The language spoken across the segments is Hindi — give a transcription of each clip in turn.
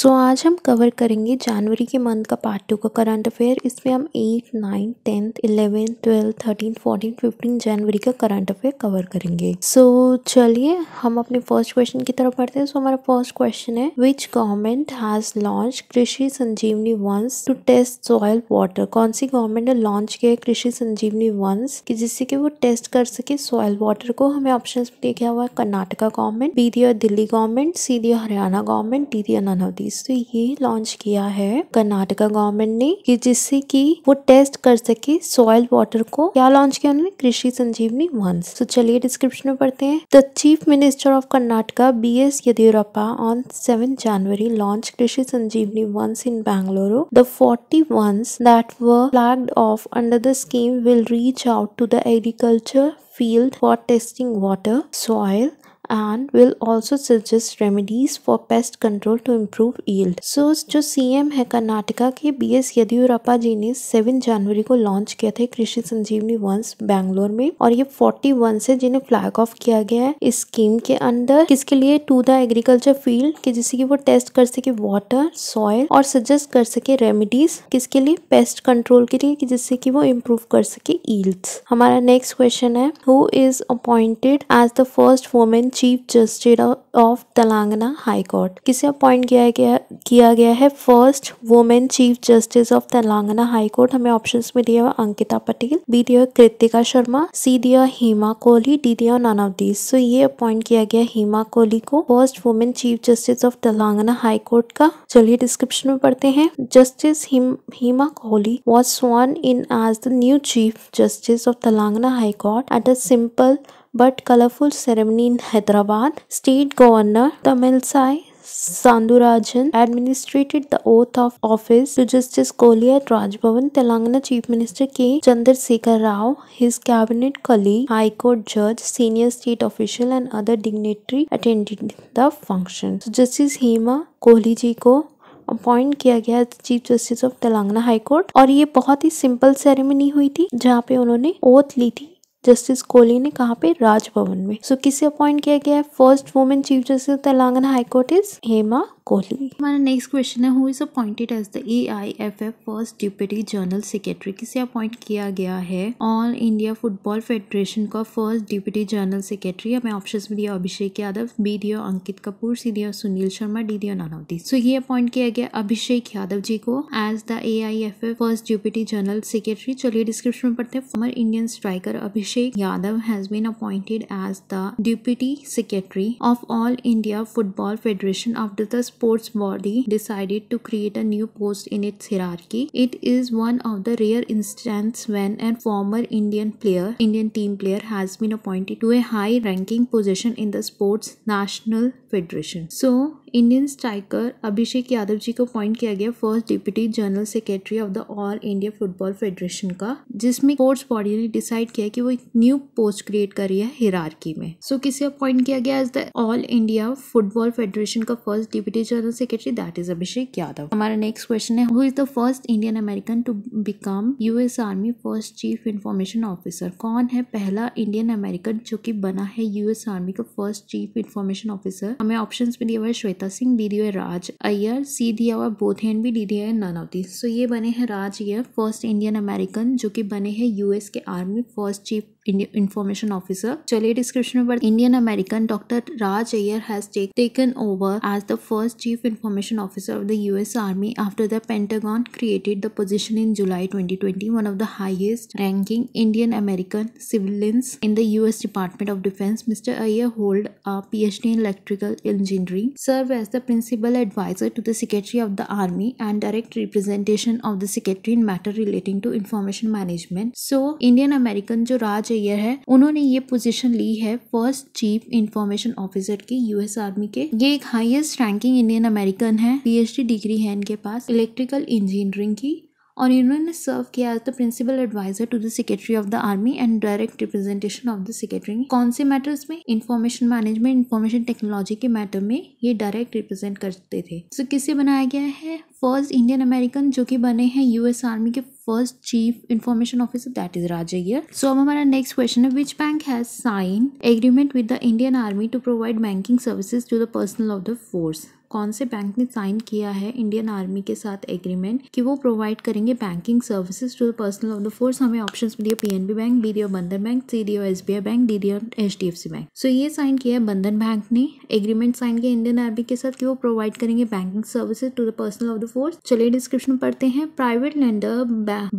सो so, आज हम कवर करेंगे जनवरी के मंथ का पार्ट टू का करंट अफेयर इसमें हम eight nine tenth eleventh twelfth thirteen fourteen fifteen जनवरी का करंट अफेयर कवर करेंगे सो so, चलिए हम अपने फर्स्ट क्वेश्चन की तरफ पढ़ते हैं सो so, हमारा फर्स्ट क्वेश्चन है which government has launch Krishi Sanjeevani vans to test soil water कौन सी गवर्नमेंट ने लॉन्च किया है कृषि संजीवनी वंस की जिससे कि वो टेस्ट कर सके सॉयल वाटर को हमें ऑप्शन में दिया हुआ है कर्नाटका गवर्नमेंट बी दिया दिल्ली गवर्नमेंट सी दिया हरियाणा गवर्नमेंट डी दिया नानवती सीरीज तो ये लॉन्च किया है कर्नाटका गवर्नमेंट ने कि जिससे कि वो टेस्ट कर सके सॉइल वाटर को क्या लॉन्च किया उन्होंने कृषि संजीवनी वन तो चलिए डिस्क्रिप्शन में पढ़ते हैं the chief minister of Karnataka B S Yediyurappa on seven January launch Krishi Sanjeevani vans in Bengaluru the forty vans that were flagged off under the scheme will reach out to the agriculture field for testing water, soil, and will also suggest remedies for pest control to improve yield. So जो एम है कर्नाटका के बी एस येदियुरप्पा जी ने 7 जनवरी को लॉन्च किया था कृषि संजीवनी वंश बैंगलोर में और ये फोर्टी वन से जिन्हें फ्लैग ऑफ किया गया है इस स्कीम के अंदर किसके लिए टू द एग्रीकल्चर फील्ड की जिससे की वो टेस्ट कर सके वॉटर सॉयल और सजेस्ट कर सके रेमिडीज किसके लिए पेस्ट कंट्रोल के लिए जिससे की वो इम्प्रूव कर सके ईल्ड हमारा नेक्स्ट क्वेश्चन है who is appointed as the first women chief justice of Telangana high court किसे अपॉइंट किया गया किया गया है first women chief justice of Telangana high court हमें ऑप्शंस में दिया हुआ अंकिता पटेल बी दिया कृतिका शर्मा सी दिया हेमा कोहली डी दिया नन ऑफ दीज सो ये अपॉइंट किया गया हेमा कोहली को first women chief justice of Telangana high court का चलिए डिस्क्रिप्शन में पढ़ते हैं justice Hema Kohli was sworn in as the new chief justice of Telangana high court at a simple but colorful ceremony in Hyderabad. State Governor Tamilsai Sandurajan administrated the oath of office to Justice Kohli at Rajbhavan. Telangana Chief Minister K. Chandrasekhar Rao, his cabinet colleague, High Court judge, senior state official, and other dignitary attended the function. So Justice Hema Kohli ji को अपॉइंट किया गया chief justice of Telangana high court और ये बहुत ही सिंपल सेरेमनी हुई थी जहाँ पे उन्होंने ओथ ली थी जस्टिस कोहली ने कहा पे राजभवन में सो so, किसे अपॉइंट किया गया है first women chief justice Telangana high court is Hema Kohli हमारा नेक्स्ट क्वेश्चन है who is appointed as the A I F F first deputy general secretary किसे अपॉइंट किया गया है ऑल इंडिया फुटबॉल फेडरेशन का फर्स्ट डिप्यूटी जनरल सेक्रेटरी हमें ऑप्शन में दिया अभिषेक यादव बी दिया अंकित कपूर सी दिया सुनील शर्मा डी दिया नानावती सो ये अपॉइंट किया गया अभिषेक यादव जी को as the A I F F first deputy general secretary चलिए डिस्क्रिप्शन में पढ़ते हैं former Indian striker Abhishek Yadav has been appointed as the deputy secretary of all India football federation after the sports body decided to create a new post in its hierarchy. It is one of the rare instances when a former Indian player, Indian team player has been appointed to a high ranking position in the sports national federation so Indian striker Abhishek Yadav ji को अपॉइंट किया गया first deputy general secretary of the all India football federation का जिसमें स्पोर्ट्स बॉडी ने डिसाइड किया कि वो एक न्यू पोस्ट क्रिएट कर रही है हिरारकी में सो so, किसे अपॉइंट किया गया as the all India football federation का first deputy general secretary that is Abhishek Yadav हमारा नेक्स्ट क्वेश्चन है who is the first Indian American to become US army first chief information officer कौन है पहला इंडियन अमेरिकन जो कि बना है यूएस आर्मी का फर्स्ट चीफ इन्फॉर्मेशन ऑफिसर हमें ऑप्शंस में दिया हुआ है श्वेता सिंह दी दिया है राज अय्यर सी दिया हुआ हैंड भी दी दिया है नन ऑफ दी सो ये बने हैं Raj Iyer first Indian American जो कि बने हैं यूएस के army first chief Information Officer. Jolie description about Indian American Dr. Raj Ayer has take, taken over as the first Chief Information Officer of the US Army after the Pentagon created the position in July 2020, one of the highest ranking Indian American civilians in the US Department of Defense. Mr. Ayer hold a PhD in electrical engineering, serve as the principal advisor to the Secretary of the Army and direct representation of the Secretary in matter relating to information management. So, Indian American जो अयर है उन्होंने ये पोजीशन ली है फर्स्ट चीफ इंफॉर्मेशन ऑफिसर की यूएस आर्मी के ये एक हाईएस्ट रैंकिंग इंडियन अमेरिकन है पीएचडी डिग्री है इनके पास इलेक्ट्रिकल इंजीनियरिंग की और इन्होंने सर्व किया as the principal advisor to the secretary of the army and direct representation of the secretary कौन से मैटर्स में इंफॉर्मेशन मैनेजमेंट इंफॉर्मेशन टेक्नोलॉजी के मैटर में ये डायरेक्ट रिप्रेजेंट करते थे सो so, किसे बनाया गया है फर्स्ट इंडियन अमेरिकन जो कि बने हैं यूएस आर्मी के first chief information officer that is राजैयर सो अब हमारा नेक्स्ट क्वेश्चन है which bank has sign agreement with the Indian army to provide banking services to the personnel of the force कौन से बैंक ने साइन किया है इंडियन आर्मी के साथ एग्रीमेंट कि वो प्रोवाइड करेंगे banking services to the personnel of the force हमें ऑप्शन मिली PNB bank B Bandhan bank C D bank D H bank so ये साइन किया है बंधन बैंक ने एग्रीमेंट साइन किया इंडियन आर्मी के साथ कि वो प्रोवाइड करेंगे banking services to the personnel of the force चलिए डिस्क्रिप्शन पढ़ते हैं private lender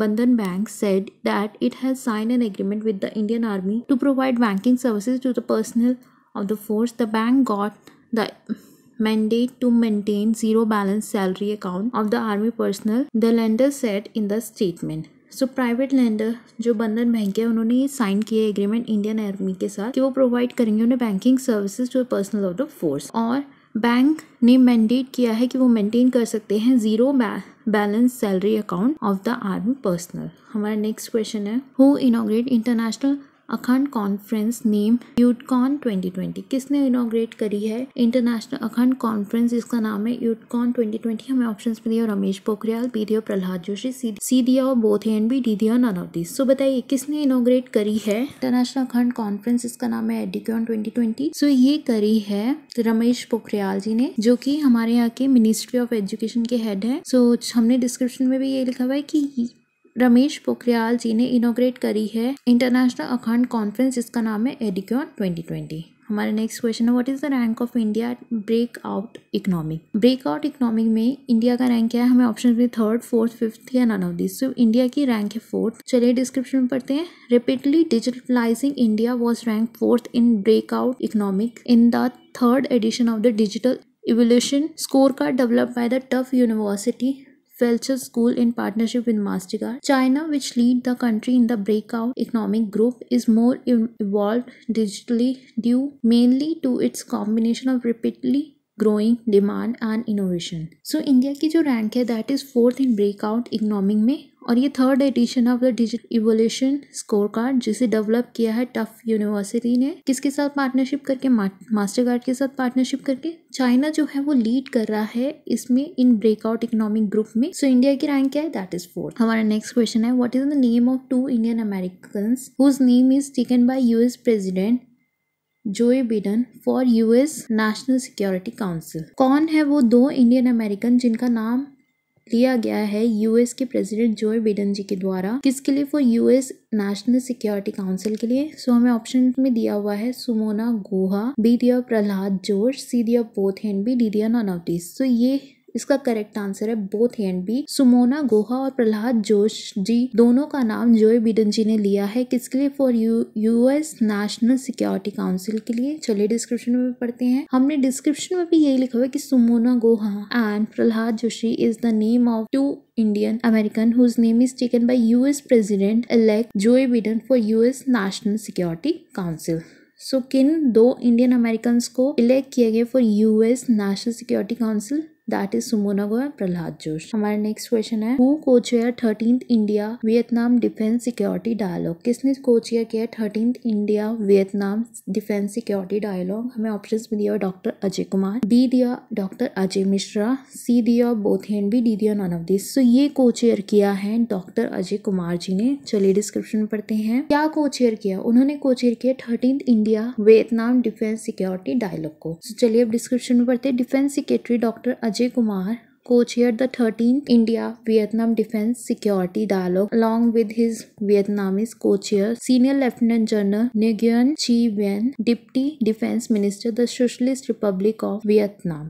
Bandhan bank said that it has sign an agreement with the Indian army to provide banking services to the personnel of the force the bank got the mandate to maintain zero balance salary account of the army personnel the lender said in the statement so private lender जो बंधन बैंक है उन्होंने ये साइन किया एग्रीमेंट इंडियन आर्मी के साथ कि वो प्रोवाइड करेंगे उन्हें banking services to personnel of the force और बैंक ने मैंडेट किया है कि वो मेंटेन कर सकते हैं zero balance salary account of the army personnel हमारा नेक्स्ट क्वेश्चन है हु इनोग्रेट इंटरनेशनल अखंड कॉन्फ्रेंस नेम यूटकॉन 2020 किसने इनोग्रेट करी है इंटरनेशनल अखंड कॉन्फ्रेंस इसका नाम है यूटकॉन 2020 हमें ऑप्शन में दिया Ramesh Pokhriyal B Prahlad Joshi C D O both and B D दिया नन ऑफ दिस सो बताइए किसने इनोग्रेट करी है इंटरनेशनल अखंड कॉन्फ्रेंस इसका नाम है एडिकॉन ट्वेंटी सो ये करी है रमेश पोखरियाल जी ने जो की हमारे यहाँ के मिनिस्ट्री ऑफ एजुकेशन के हेड है सो so, हमने डिस्क्रिप्शन में भी ये लिखा हुआ है की रमेश पोखरियाल जी ने इनोग्रेट करी है इंटरनेशनल अखंड कॉन्फ्रेंस जिसका नाम है एडिक्योन 2020 हमारे नेक्स्ट क्वेश्चन है what is the rank of India breakout economic breakout economic में इंडिया का रैंक क्या है हमें ऑप्शन में थर्ड फोर्थ फिफ्थ या नन ऑफ दिस इंडिया की रैंक है फोर्थ चलिए डिस्क्रिप्शन में पढ़ते हैं repeatedly digitalizing India was rank fourth in breakout economic in the third edition of the digital evolution scorecard developed by the Tufts University Welcher School in partnership with Mastercard. China, which lead the country in the breakout economic group, is more evolved digitally due mainly to its combination of rapidly growing demand and innovation so India की जो रैंक है that is fourth in breakout economic में और ये third edition of the digital evolution score card जिसे डेवलप किया है टफ यूनिवर्सिटी ने किसके साथ पार्टनरशिप करके मास्टर कार्ड के साथ पार्टनरशिप करके चाइना जो है वो लीड कर रहा है इसमें इन ब्रेकआउट इकोनॉमिक ग्रुप में सो so, इंडिया की रैंक क्या है दैट इज फोर्थ हमारा नेक्स्ट क्वेश्चन है what is the name of two Indian American whose name is taken by US president Joe Biden for US national security council कौन है वो दो इंडियन अमेरिकन जिनका नाम लिया गया है यूएस के प्रेसिडेंट जोए बिडन जी के द्वारा किसके लिए for US national security council के लिए सो so, हमें ऑप्शन में दिया हुआ है सुमोना गुहा बी दिया प्रहलाद जोश सी दिया बोथ हैंड बी डी दिया नॉन ऑफ दिस सो ये इसका करेक्ट आंसर है both and B Sumona Guha और प्रहलाद जोश जी दोनों का नाम जोए बिडन जी ने लिया है किसके लिए for U US national security council के लिए चलिए डिस्क्रिप्शन में पढ़ते हैं हमने डिस्क्रिप्शन में भी यही लिखा हुआ है कि Sumona Guha and Prahlad Joshi is the name of two Indian American is taken by U S president elect elect Biden for for US national security council so so, किन दो इंडियन अमेरिकन को इलेक्ट किया गया for US national security council that is Sumona व प्रहलाद जोश हमारा नेक्स्ट क्वेश्चन है who co-chair thirteen India Vietnam defence security dialogue किसने को चेयर किया thirteen India Vietnam defence security dialogue हमें ऑप्शन में दिया डॉक्टर अजय कुमार बी दिया डॉक्टर अजय मिश्रा सी दिया बोथ हैंड बी डी दिया नॉन ऑफ दिस सो ये कोच एयर किया है डॉक्टर अजय कुमार जी ने चलिए डिस्क्रिप्शन पढ़ते हैं क्या को चेयर किया उन्होंने को चेयर किया thirteen India Vietnam defence security dialogue को so, चलिए अब डिस्क्रिप्शन में पढ़ते हैं defence secretary doctor Ajay Ajay Kumar co-chair the thirteen India Vietnam defence security dialogue along with his Vietnamese co-chair senior lieutenant general Nguyen Chi Vinh deputy defence minister the socialist republic of Vietnam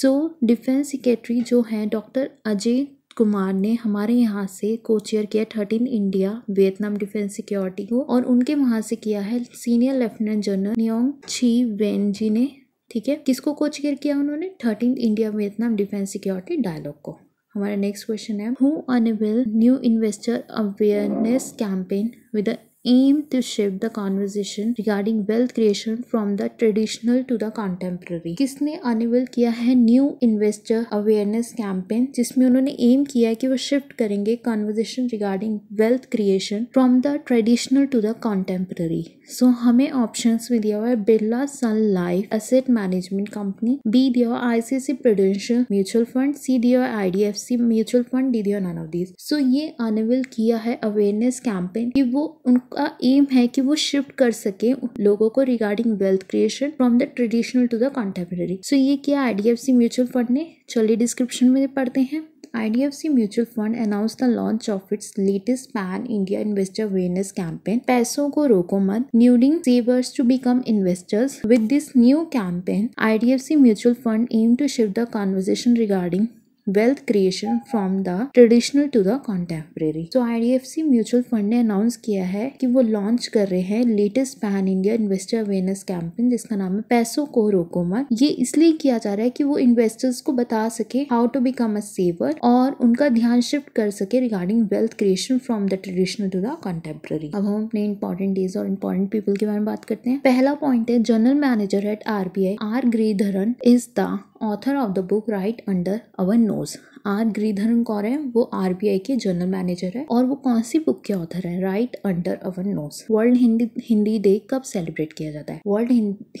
so defence secretary जो हैं डॉक्टर अजय कुमार ने हमारे यहाँ से कोचेयर किया thirteen India Vietnam defence security को और उनके वहाँ से किया है सीनियर लेफ्टिनेंट जनरल नियोंग छी वेन जी ने ठीक है किसको को चेयर किया उन्होंने thirteen India Vietnam defence security dialogue को हमारा नेक्स्ट क्वेश्चन है who enable new investor awareness campaign with aim to shape the conversation regarding wealth creation from the traditional to the contemporary किसने अनेबल किया है न्यू इन्वेस्टर अवेयरनेस कैंपेन जिसमें उन्होंने एम किया है कि वो शिफ्ट करेंगे conversation regarding wealth creation from the traditional to the contemporary so so, हमें ऑप्शंस में दिया हुआ है Birla sun life asset management company B दिया हुआ ICC prudential mutual fund C दिया हुआ आईडीएफसी म्यूचुअल फंड डी दिया नन ऑफ दीज सो ये अनवेल किया है अवेयरनेस कैंपेन कि वो उनका एम है कि वो शिफ्ट कर सके लोगों को regarding wealth creation from the traditional to the contemporary so ये किया आईडीएफसी म्यूचुअल फंड ने चलिए डिस्क्रिप्शन में पढ़ते हैं IDFC Mutual Fund announced the launch of its latest Pan India Investor Awareness Campaign, Paiso Ko Roko Mat, nuding savers to become investors. With this new campaign, IDFC Mutual Fund aimed to shift the conversation regarding wealth creation from the traditional to the contemporary तो I D F C mutual fund ने अनाउंस किया है कि वो लॉन्च कर रहे हैं latest pan India investor awareness campaign जिसका नाम है पैसों को रोको मत ये इसलिए किया जा रहा है की वो इन्वेस्टर्स को बता सके how to become a saver और उनका ध्यान शिफ्ट कर सके regarding wealth creation from the traditional to the contemporary अब हम अपने इंपॉर्टेंट डेज और इम्पोर्टेंट पीपल के बारे में बात करते हैं पहला पॉइंट है general manager at R B I R Dharan is the author of the book right under our nose R Giridharan कौर है वो आरबीआई के जनरल मैनेजर है और वो कौन सी बुक के ऑथर है right under our nose world Hindi day कब सेलिब्रेट किया जाता है वर्ल्ड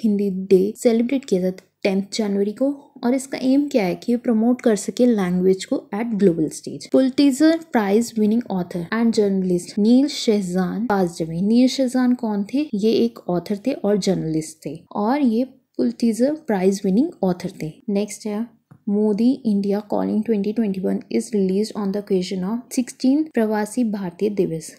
हिंदी डे सेलिब्रेट किया जाता है टेंथ जनवरी को और इसका एम क्या है कि ये प्रमोट कर सके लैंग्वेज को at global stage Pulitzer prize winning author and journalist Neil Sheehan pass जमी नील शेजान कौन थे ये एक ऑथर थे और जर्नलिस्ट थे और ये Pulitzer Prize winning author थे next है Modi India calling 2021 is release on the occasion of 16 Pravasi भारतीय दिवस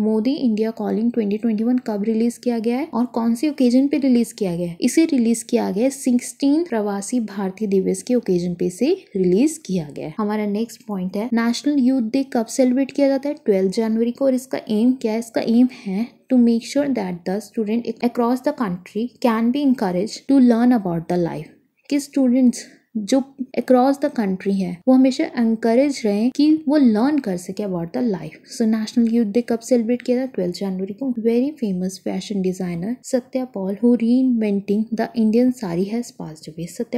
मोदी इंडिया कॉलिंग 2021 कब रिलीज किया गया है और कौन से ओकेजन पे रिलीज किया गया है इसे रिलीज किया गया सिक्सटीन प्रवासी भारतीय दिवस के ओकेजन पे से रिलीज किया गया है हमारा नेक्स्ट पॉइंट है नेशनल यूथ डे कब सेलिब्रेट किया जाता है ट्वेल्थ जनवरी को और इसका एम क्या है इसका एम है to make sure that the student across the country can be encouraged to learn about the life कि स्टूडेंट्स जो अक्रॉस द कंट्री है वो हमेशा इंकरेज रहे कि वो लर्न कर सके about the life so national youth day कब सेलिब्रेट किया था ट्वेल्थ जनवरी को very famous fashion designer Satya Paul who reinventing the Indian sari है पास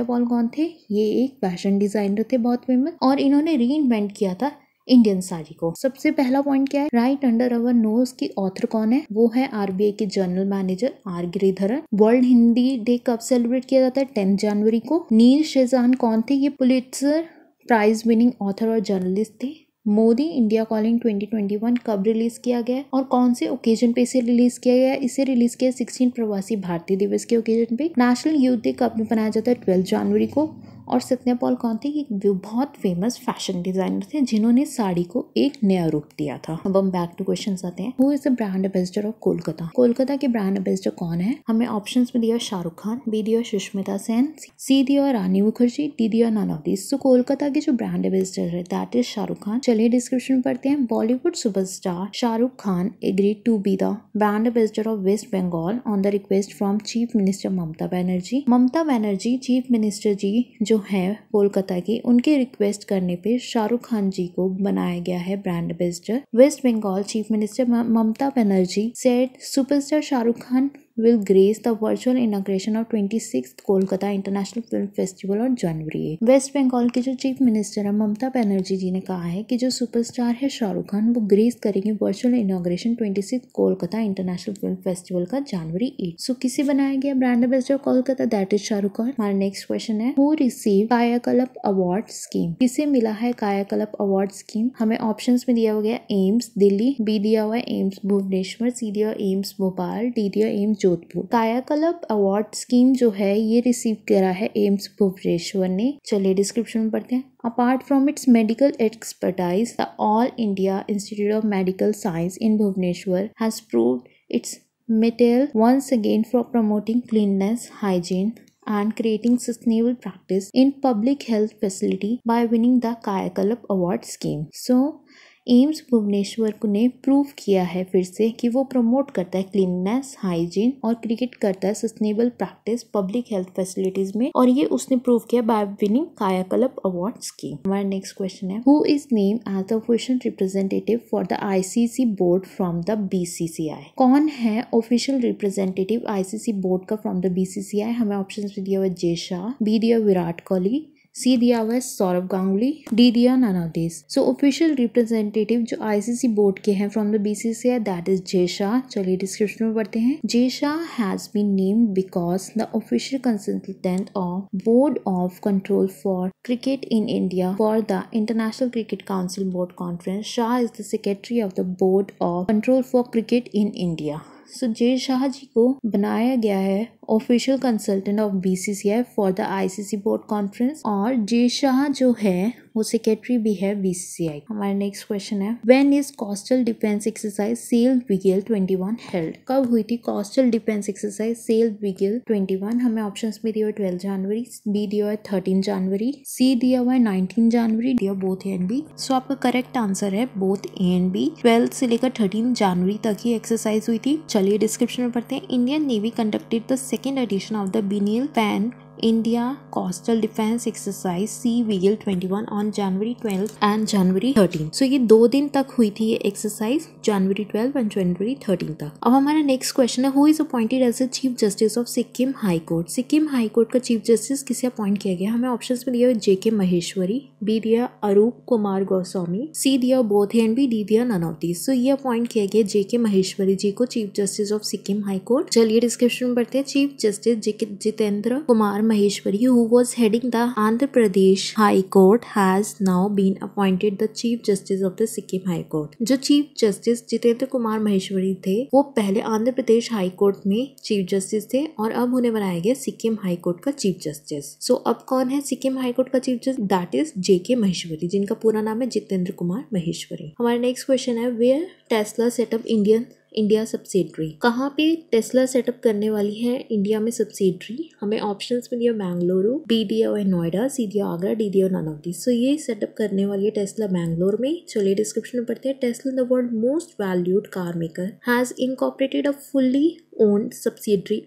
कौन थे ये एक फैशन डिजाइनर थे बहुत फेमस और इन्होंने री इन्वेंट किया था इंडियन साड़ी को सबसे पहला पॉइंट क्या है राइट अंडर अवर नोज की ऑथर कौन है वो है आरबीआई के general manager R Giridharan world Hindi day कब सेलिब्रेट किया जाता है टेंथ जनवरी को नील शेजान कौन थे ये पुलित्जर प्राइज विनिंग ऑथर और जर्नलिस्ट थे मोदी इंडिया कॉलिंग 2021 कब रिलीज किया गया और कौन से ओकेजन पे इसे रिलीज किया गया इसे रिलीज किया 16 प्रवासी भारतीय दिवस के ओकेजन पे नेशनल यूथ डे कब मनाया जाता है 12 जनवरी को और सत्या पॉल कौन थी एक बहुत फेमस फैशन डिजाइनर थे जिन्होंने साड़ी को एक नया रूप दिया था अब हम बैक टू क्वेश्चन आते हैं who is brand ambassador of Kolkata Kolkata के ब्रांड एम्बेसडर कौन है हमें ऑप्शन में दिया शाहरुख खान बी दिया सुष्मिता सेन सी दिया रानी मुखर्जी डी दिया नन ऑफ दिस कोलकाता के जो ब्रांड एम्बेसडर है दैट इज शाहरुख खान चलिए डिस्क्रिप्शन पढ़ते हैं Bollywood superstar Shahrukh Khan agree to be the brand ambassador of west Bengal on the request from chief minister Mamata Banerjee Mamata Banerjee chief minister ji जो हैं कोलकाता की उनके रिक्वेस्ट करने पे शाहरुख खान जी को बनाया गया है brand ambassador west Bengal chief minister Mamata Banerjee said superstar Shahrukh Khan will grace the virtual inauguration of twenty six Kolkata international film festival और जनवरी वेस्ट बंगाल के जो चीफ मिनिस्टर है ममता बनर्जी जी ने कहा है कि जो सुपरस्टार है शाहरुख खान वो ग्रेस करेंगे virtual inauguration twenty Kolkata international film festival का जनवरी एट सो किसे बनाया गया brand ambassador Kolkata that is Shahrukh Khan हमारा नेक्स्ट क्वेश्चन है who receive Kayakalp award scheme किसे मिला है कायाकल्प अवार्ड स्कीम हमें ऑप्शन में दिया हुआ गया एम्स दिल्ली बी दिया हुआ है एम्स भुवनेश्वर सी दिया एम्स भोपाल डी दिया AIIMS Jodhpur Kayakalp award scheme जो है ये रिसीव करा है एम्स भुवनेश्वर ने चलिए डिस्क्रिप्शन में पढ़ते हैं apart from its medical expertise the all India institute of medical science in Bhubaneswar has prove its mettle once again for promoting cleanness hygiene and creating sustainable practice in public health facility by winning the Kayakalp award scheme so AIIMS Bhubaneswar ने प्रूव किया है फिर से कि वो प्रमोट करता है क्लीननेस हाइजीन और क्रिकेट करता है sustainable practice public health facilities में और ये उसने प्रूव किया बाय विनिंग कायाकल्प अवार्ड्स की हमारा नेक्स्ट क्वेश्चन है who is name as official representative for the ICC board from the BCCI कौन है ऑफिशियल रिप्रेजेंटेटिव आईसीसी बोर्ड का फ्रॉम द बीसीसीआई हमें ऑप्शन दिया हुआ जे शाह बी दिया विराट कोहली सी दिया हुआ है सौरभ गांगुली डी दिया नानावतीस सो ऑफिशियल रिप्रेजेंटेटिव जो आईसीसी बोर्ड के हैं from the BCCI that is J Shah चलिए डिस्क्रिप्शन में पढ़ते हैं J Shah has been named because the official consultant of board of control for cricket in India for the international cricket council board conference Shah is the secretary of the board of control for cricket in India सुजेर शाह जी को बनाया गया है official consultant of BCCI for the ICC board conference और जे शाह जो है वो सेक्रेटरी भी है बीसीसीआई हमारा नेक्स्ट क्वेश्चन है when is coastal defence exercise sea बिगेल 21 हेल्ड कब हुई थी कोस्टल डिफेंस एक्सरसाइज सेल बिगेल 21 हमें ऑप्शंस में दिया हुआ 12 जनवरी बी दिया हुआ 13 जनवरी सी दिया हुआ है 19 जनवरी दिया बोथ एंड बी सो आपका करेक्ट आंसर है both A and B twelve से लेकर थर्टीन जनवरी तक ही एक्सरसाइज हुई थी चलिए डिस्क्रिप्शन में पढ़ते हैं Indian navy conducted the second edition of the biennial pan India Coastal Defense Exercise Sea Wheel 21 on January 12 and January 13. So so, ये दो दिन तक हुई थी ये एक्सरसाइज जनवरी 12 एंड जनवरी 13 तक अब हमारा नेक्स्ट क्वेश्चन है who is appointed as a chief justice of Sikkim high court Sikkim high court का चीफ जस्टिस किसे अपॉइंट किया गया हमें ऑप्शन में दिया जे के महेश्वरी बी दिया अरूप कुमार गोस्वामी सी दिया बोथ एंड बी डी दिया नन ऑफ दीज सो ये अपॉइंट किया गया जे के महेश्वरी जी को chief justice of Sikkim high court चलिए डिस्क्रिप्शन में पढ़ते हैं chief justice Jitendra Kumar Maheshwari, who was heading the Andhra Pradesh High Court, has now been appointed the Chief Justice of the Sikkim High Court. जो Chief Justice जितेंद्र कुमार महेश्वरी थे वो पहले आंध्र प्रदेश हाई कोर्ट में चीफ जस्टिस थे और अब उन्हें बनाया गया सिक्किम हाई कोर्ट का चीफ जस्टिस सो so, अब कौन है सिक्किम हाई कोर्ट का chief justice that is J K Maheshwari जिनका पूरा नाम है जितेंद्र कुमार महेश्वरी हमारा नेक्स्ट क्वेश्चन है where Tesla setup Indian India subsidiary कहाँ पे टेस्ला सेटअप करने वाली है इंडिया में सब्सिडरी हमें ऑप्शंस में दिया मैंगलोरू बी डी ओ नोएडा सी दिया आगरा डी दिया नन ऑफ दी सो ये सेटअप करने वाली है टेस्ला मैंगलोर में चलिए डिस्क्रिप्शन में पढ़ते हैं Tesla the world most valued car maker has incorporated a fully owned owned subsidiary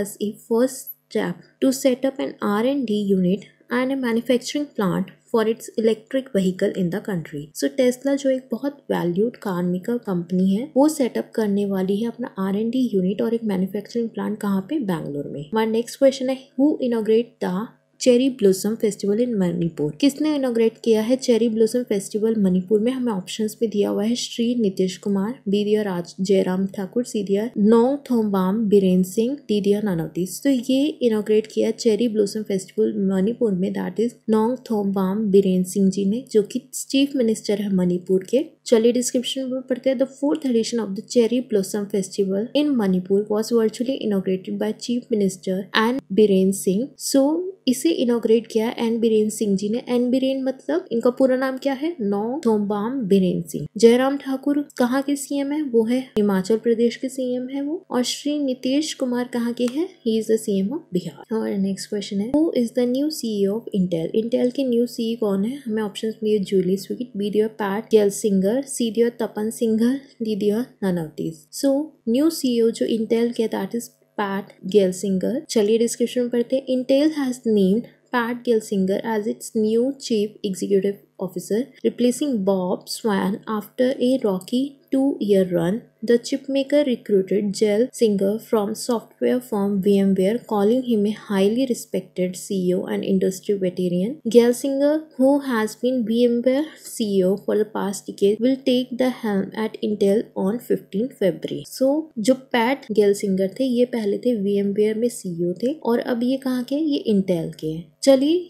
as a first step to setup an R and D unit and a manufacturing plant for its electric vehicle in the country so Tesla जो एक बहुत वैल्यूड कार मेकर कंपनी है वो सेटअप करने वाली है अपना आर एंड डी यूनिट और एक मैन्युफैक्चरिंग प्लांट कहाँ पे बैंगलोर में हमारा नेक्स्ट क्वेश्चन है who inaugurate the cherry blossom festival in Manipur किसने इनोग्रेट किया है चेरी ब्लॉसम फेस्टिवल मणिपुर में हमें ऑप्शंस में दिया हुआ है श्री नीतीश कुमार बी राज जयराम ठाकुर सीधिया Nongthombam Biren Singh D Nanavati तो ये इनोग्रेट किया चेरी ब्लॉसम फेस्टिवल मणिपुर में that is Nongthombam Biren Singh ji ने जो की चीफ मिनिस्टर है मणिपुर के चलिए डिस्क्रिप्शन में पढ़ते हैं the fourth edition of the cherry blossom festival in Manipur was virtually inaugurated by chief minister N Biren Singh so इसे इनोग्रेट किया एन बीरेन सिंह जी ने एन बीरेन मतलब इनका पूरा नाम क्या है नौ थोम्बाम बीरेन सिंह जयराम ठाकुर कहाँ के सीएम है वो है हिमाचल प्रदेश के सीएम है वो और श्री नीतीश कुमार कहाँ के है he is the CM of Bihar और नेक्स्ट क्वेश्चन है who is the new CEO of Intel Intel के न्यू सीई e कौन है हमें ऑप्शन मिले जूली स्वीट बी दियर पैट गेल सिंगर लीडर सीडियो तपन सिंह ऑफ ननौतीस सो न्यू सीईओ जो इंटेल के that is Pat Gelsinger चलिए डिस्क्रिप्शन पढ़ते Intel has name Pat Gelsinger as its new chief executive officer, replacing Bob Swan after a rocky two-year run. The chipmaker recruited Jell Singer from software firm VMware, calling him a highly respected CEO and industry veteran. Gelsinger, who has been VMware CEO for the past decade, will take the helm at Intel on 15 February. So so, जो पैट गेलसिंगर थे ये पहले थे VMware में CEO थे और अब ये कहाँ के ये Intel के हैं चलिए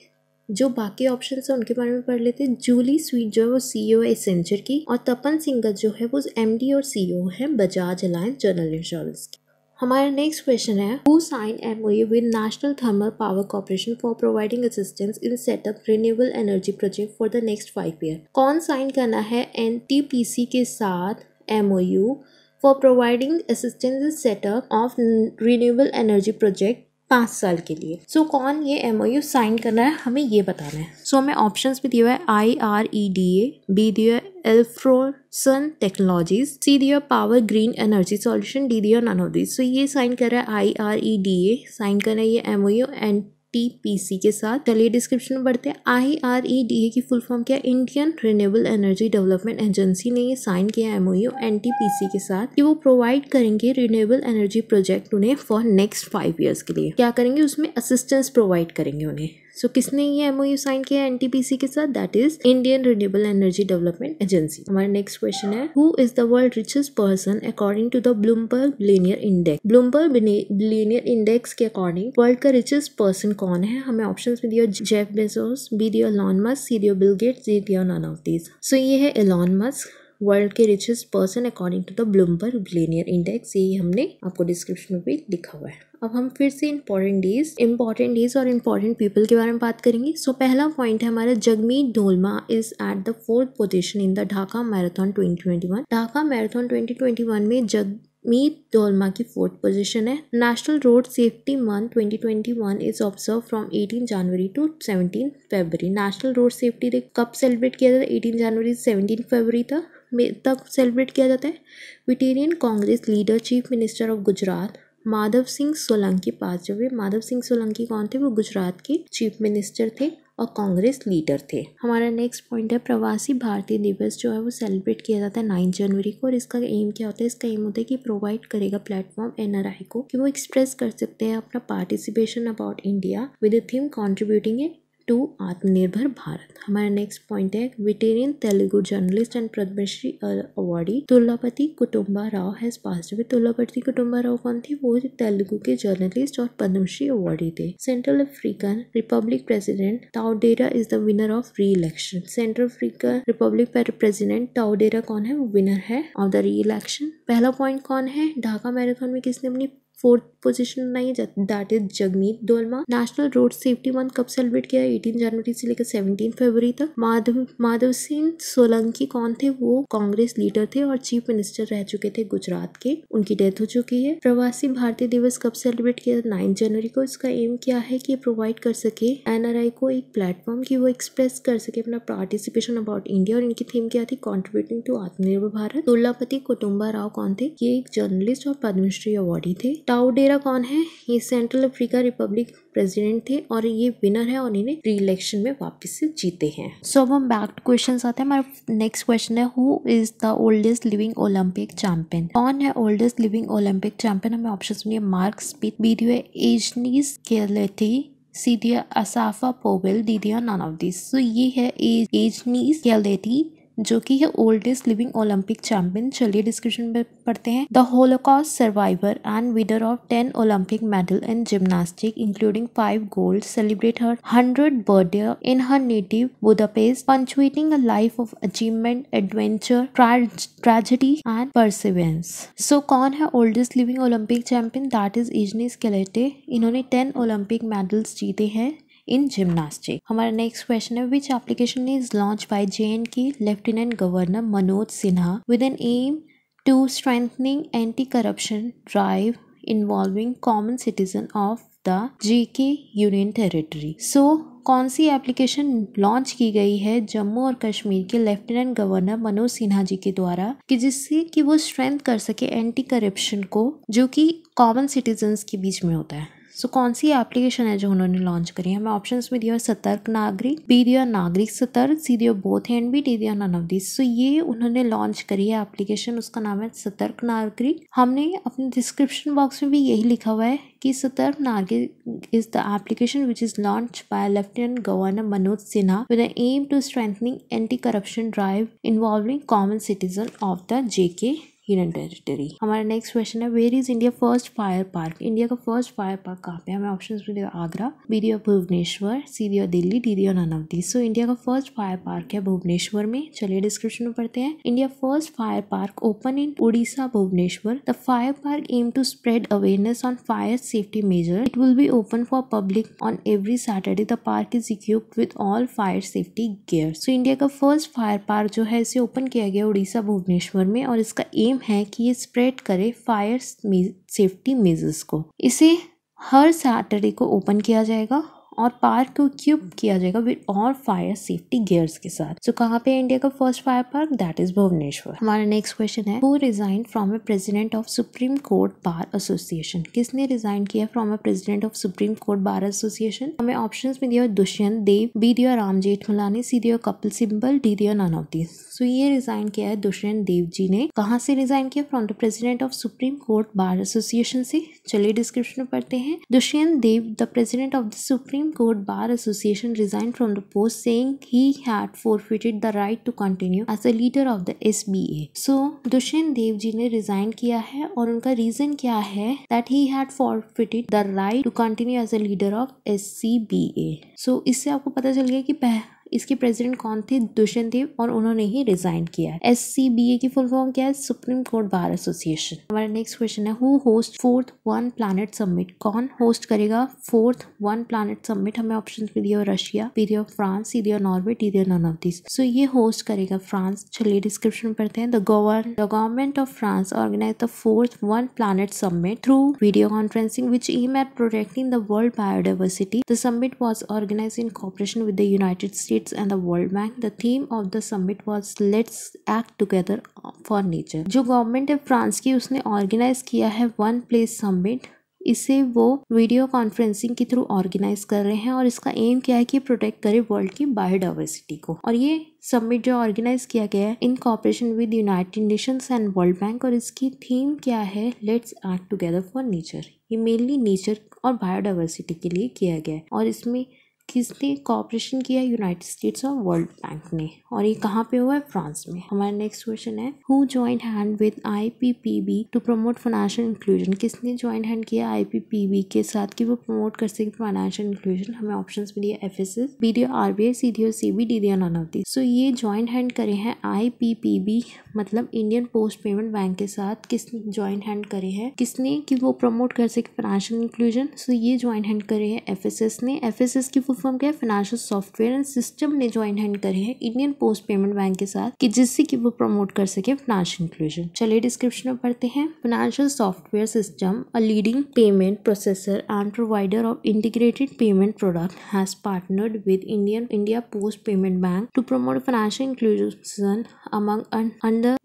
जो बाकी ऑप्शन है उनके बारे में पढ़ लेते हैं जूली स्वीट जो है वो सीईओ e है एसेंचर की और तपन सिंगल जो है वो एमडी और सीईओ है बजाज अलायंस जनरल इंश्योरेंस की हमारा नेक्स्ट क्वेश्चन है who sign M O A with national thermal power corporation for providing assistance in setup renewable energy project for the next five year कौन साइन करना है एन टी पी सी के साथ M O U for providing assistance in setup of renewable energy project पाँच साल के लिए सो so, कौन ये एम साइन करना है हमें ये बताना है सो so, हमें ऑप्शन भी दिया हुआ है I R E D A B दिया है एल्फ्रोसन टेक्नोलॉजीज सी दिया power green energy solution D दिया नन ऑफ दिस सो ये साइन कर रहा है I R E D A sign कर है ये M and T P C के साथ चलिए डिस्क्रिप्शन में बढ़ते हैं आई आर ई डी ए की फुल फॉर्म क्या Indian renewable energy development agency ने ये साइन किया M O U N T P C के साथ कि वो प्रोवाइड करेंगे रिन्यूएबल एनर्जी प्रोजेक्ट उन्हें फॉर नेक्स्ट फाइव ईयर्स के लिए क्या करेंगे उसमें असिस्टेंस प्रोवाइड करेंगे उन्हें सो so, किसने ये यू साइन किया एन के साथ that is Indian renewable energy development agency हमारा नेक्स्ट क्वेश्चन है who is the world richest person according to the Bloomberg billionaire index Bloomberg billionaire index के अकॉर्डिंग वर्ल्ड का रिचेस्ट पर्सन कौन है हमें ऑप्शन में दिया जेफ बेजोस बी दियो लॉन मस्क सी दियो बिल गेट्स सी दियो नॉन ऑफ दीज सो ये है एलॉन मस्क वर्ल्ड के richest person according to the Bloomberg billionaire index यही हमने आपको डिस्क्रिप्शन में भी लिखा हुआ है अब हम फिर से इम्पॉर्टेंट डेज इम्पॉर्टेंट डेज और इम्पॉर्टेंट पीपल के बारे में बात करेंगे सो so, पहला पॉइंट है हमारा Jigmet Dolma is at the fourth position in the Dhaka marathon 2021 Dhaka marathon 2021 में जग मीत डोलमा की फोर्थ पोजीशन है national road safety month 2021 is observe from 18 January to 17 February national road safety day कब सेलिब्रेट किया जाता है 18 जनवरी 17 फरवरी तक तक सेलिब्रेट किया जाता है veteran Congress leader chief minister of Gujarat Madhav Singh Solanki pass हुए माधव सिंह सोलंकी कौन थे वो गुजरात के चीफ मिनिस्टर थे और कांग्रेस लीडर थे हमारा नेक्स्ट पॉइंट है प्रवासी भारतीय दिवस जो है वो सेलिब्रेट किया जाता है नाइन जनवरी को और इसका एम क्या होता है इसका एम होता है कि प्रोवाइड करेगा प्लेटफॉर्म एनआरआई को कि वो एक्सप्रेस कर सकते हैं अपना participation about India with theme contributing a to Atmanirbhar Bharat हमारा नेक्स्ट पॉइंट है veteran Telugu journalist and Padmashri awardee Turlapati Kutumba Rao has past away Turlapati Kutumba Rao कौन थे वो तेलुगु के जर्नलिस्ट और पद्मश्री अवार्डी थे central African republic president Touadera is the winner of reelection central African republic president Touadera कौन है वो विनर है ऑफ द री इलेक्शन पहला पॉइंट कौन है ढाका मैराथन में किसने अपनी फोर्थ पोजीशन बनाई that is Jigmet Dolma national road safety month कब सेलिब्रेट किया एटीन जनवरी से लेकर सेवनटीन फरवरी तक माधव माधव सिंह सोलंकी कौन थे वो कांग्रेस लीडर थे और चीफ मिनिस्टर रह चुके थे गुजरात के उनकी डेथ हो चुकी है प्रवासी भारतीय दिवस कब सेलिब्रेट किया नाइन जनवरी को इसका एम क्या है की प्रोवाइड कर सके एनआरआई को एक प्लेटफॉर्म की वो एक्सप्रेस कर सके अपना पार्टिसिपेशन अबाउट इंडिया और इनकी थीम क्या थी कॉन्ट्रीब्यूटिंग टू आत्मनिर्भर भारत दुर्लापति कुटुम्बा राव कौन थे ये एक जर्नलिस्ट और पद्मश्री अवार्डी थे टाउडेरा कौन है ये सेंट्रल अफ्रीका रिपब्लिक प्रेसिडेंट थे और ये विनर है और इन्हें री इलेक्शन में वापस से जीते हैं सो अब हम बैक क्वेश्चन आते हैं हमारा नेक्स्ट क्वेश्चन है who is the oldest living Olympic champion कौन है ओल्डेस्ट लिविंग ओलंपिक चैंपियन हमें ऑप्शन सुनिए मार्क स्पिथ बी डी एजनीस केलेथी सीधिया असाफा पोवेल दीदिया D none of this so ये है एज एजनीस केलेथी जो कि है ओल्डेस्ट लिविंग ओलंपिक चैंपियन चलिए डिस्क्रिप्शन में पढ़ते हैं the Holocaust survivor and winner of ten Olympic medal in gymnastic including five gold celebrate her hundred birthday in her native Budapest punctuating life of achievement adventure tragedy and perseverance so कौन है oldest living Olympic champion that is इजनी स्केलेटे इन्होंने टेन ओलंपिक मेडल्स जीते हैं इन जिमनास्टिक हमारा नेक्स्ट क्वेश्चन है which application is launch by J and K lieutenant governor Manoj Sinha with an aim to strengthening anti corruption drive involving common citizen of the the के यूनियन टेरिटरी सो कौन सी एप्लीकेशन लॉन्च की गई है जम्मू और कश्मीर के लेफ्टिनेंट गवर्नर मनोज सिन्हा जी के द्वारा कि जिससे कि वो स्ट्रेंथ कर सके एंटी करप्शन को जो कि कॉमन सिटीजन्स के बीच में होता है सो so, कौन सी एप्लीकेशन है जो उन्होंने लॉन्च करी है हमें ऑप्शन में दिया सतर्क नागरिक बी दिया नागरिक सतर्क सी दिया बोथ हैंड बी डी दिया नन ऑफ दिस सो ये उन्होंने लॉन्च करी है एप्लीकेशन उसका नाम है सतर्क नागरिक हमने अपने डिस्क्रिप्शन बॉक्स में भी यही लिखा हुआ है कि Satark Nagrik is the application which is launch by lieutenant governor Manoj Sinha with aim to strengthening anti corruption drive involving common citizen of the J union territory हमारा नेक्स्ट क्वेश्चन है where is India first fire park India का फर्स्ट फायर पार्क कहाँ पे हमें ऑप्शन मिले आगरा बी डी भुवनेश्वर सी डी दिल्ली डी डी none of the so India का फर्स्ट फायर पार्क है भुवनेश्वर में चलिए डिस्क्रिप्शन में पढ़ते हैं India first fire park open in Odisha Bhubaneswar the fire park aim to spread awareness on fire safety measure it will be open for public on every Saturday the park is equipped with all fire safety gear so India का फर्स्ट फायर पार्क जो है इसे ओपन किया गया उड़ीसा भुवनेश्वर में और इसका एम है कि ये स्प्रेड करे फायर सेफ्टी मेजर्स को इसे हर सैटरडे को ओपन किया जाएगा और पार्क को क्यूब किया जाएगा विद और फायर सेफ्टी गियर्स के साथ सो so, कहाँ पे इंडिया का first fire park that is Bhubaneswar हमारा नेक्स्ट क्वेश्चन है who resign from a president of supreme court bar association किसने रिजाइन किया from a president of supreme court bar association हमें ऑप्शन में दिया दुष्यंत देव बी दिया राम जेठमलानी सी दिया कपिल सिंबल डी दिया नन ऑफ दीज सो ये रिजाइन किया है दुष्यंत देव जी ने कहाँ से रिजाइन किया from the president of supreme court bar association से चलिए डिस्क्रिप्शन में पढ़ते हैं Dushyant Dave the president of the supreme Supreme Court Bar Association resigned from the post saying he had forfeited the right to continue as a leader of the SBA. So Dushyant Dev ji ne resign kiya hai aur unka reason kya hai that he had forfeited the right to continue as a leader of SCBA. So isse aapko pata chal gaya ki इसके प्रेसिडेंट कौन थे दुष्यंत देव और उन्होंने ही रिजाइन किया है एस की फुल फॉर्म क्या है सुप्रीम कोर्ट बार एसोसिएशन हमारा नेक्स्ट क्वेश्चन है who host fourth one planet summit कौन होस्ट करेगा फोर्थ वन प्लानट समिट हमें ऑप्शन मिली दिया रशिया ऑफ फ्रांस दिया नॉर्वे दिया नॉन ऑफ दिस सो ये होस्ट करेगा फ्रांस चलिए डिस्क्रिप्शन पढ़ते हैं the govern the government of France organise the fourth one planet summit through video conferencing which aim at protecting the world biodiversity the summit was organise in cooperation with the United State States and the World Bank, the theme of the summit was Let's Act Together for Nature. जो गवर्नमेंट है france ki उसने ऑर्गेनाइज किया है one place summit इसे वो वीडियो कॉन्फ्रेंसिंग के थ्रू ऑर्गेनाइज कर रहे हैं और इसका एम क्या है कि प्रोटेक्ट करे वर्ल्ड की बायोडाइवर्सिटी को और ये समिट जो ऑर्गेनाइज किया गया है in cooperation with United Nations and World Bank और इसकी थीम क्या है let's act together for nature ये मेनली नेचर और बायोडाइवर्सिटी के लिए किया गया है और इसमें किसने कॉपरेशन किया यूनाइटेड स्टेट्स और वर्ल्ड बैंक ने और ये कहाँ पे हुआ है फ्रांस में हमारा नेक्स्ट क्वेश्चन है who joint hand with IPPB to promote financial inclusion किसने ज्वाइंट हैंड किया आईपीपीबी के साथ कि वो प्रमोट कर सके फाइनेंशियल इंक्लूजन हमें ऑप्शन मिली है F S S B D R B I C D O C B D D none of so ये ज्वाइंट हैंड करे हैं आई पी पी बी मतलब इंडियन पोस्ट पेमेंट बैंक के साथ किस ज्वाइंट हैंड करे हैं किसने कि वो प्रमोट कर सके फाइनेंशियल इंक्लूजन सो ये ज्वाइंट हैंड करे हैं एफ एस एस ने एफ एस एस की वो कंफर्म किया फाइनेंशियल सॉफ्टवेयर एंड सिस्टम ने ज्वाइंट हैंड करे हैं इंडियन पोस्ट पेमेंट बैंक के साथ कि जिससे कि वो प्रमोट कर सके फाइनेंशियल इंक्लूजन चलिए डिस्क्रिप्शन में पढ़ते हैं financial software system a leading payment processor and provider of integrated payment product has partnered with Indian India Post Payment Bank to promote financial inclusion among under